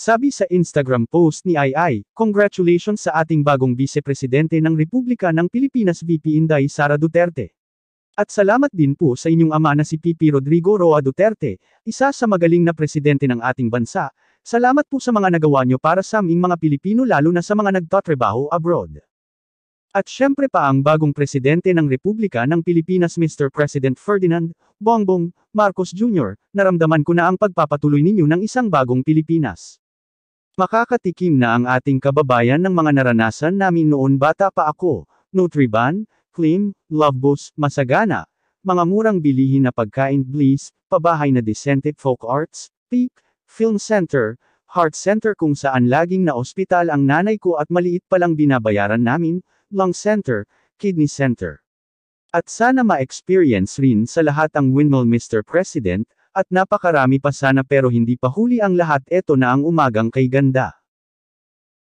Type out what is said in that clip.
Sabi sa Instagram post ni II, congratulations sa ating bagong vice-presidente ng Republika ng Pilipinas VP Inday Sara Duterte. At salamat din po sa inyong ama na si PP Rodrigo Roa Duterte, isa sa magaling na presidente ng ating bansa. Salamat po sa mga nagawa nyo para sa aming mga Pilipino lalo na sa mga nagtatrabaho abroad. At syempre pa ang bagong presidente ng Republika ng Pilipinas Mr. President Ferdinand Bongbong Marcos Jr., naramdaman ko na ang pagpapatuloy ninyo ng isang bagong Pilipinas. Makakatikim na ang ating kababayan ng mga naranasan namin noon bata pa ako, Nutriban, Klim, Lovebus, Masagana, mga murang bilihin na pagkain bliss, pabahay na Decente Folk Arts, Peak, Film Center, Heart Center kung saan laging na ospital ang nanay ko at maliit palang binabayaran namin, Lung Center, Kidney Center. At sana ma-experience rin sa lahat ang windmill Mr. President, at napakarami pa sana pero hindi pa huli ang lahat eto na ang umagang kay ganda.